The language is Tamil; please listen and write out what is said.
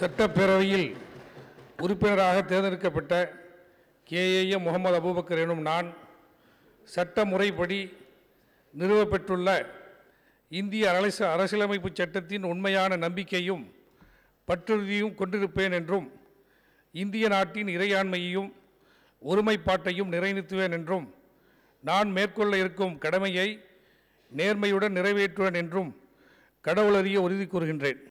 சட்டப்பேரவையில் உறுப்பினராக தேர்ந்தெடுக்கப்பட்ட கேஏஎம் முகமது அபுபக்கர் எனும் நான் சட்ட முறைப்படி நிறுவப்பெற்றுள்ள இந்திய அரசு அரசியலமைப்பு சட்டத்தின் உண்மையான நம்பிக்கையும் பற்றுறுதியும் கொண்டிருப்பேன் என்றும் இந்திய நாட்டின் இறையாண்மையையும் ஒருமைப்பாட்டையும் நிறைநிறுத்துவேன் என்றும் நான் மேற்கொள்ள இருக்கும் கடமையை நேர்மையுடன் நிறைவேற்றுவேன் என்றும் கடவுளறிய உறுதி கூறுகின்றேன்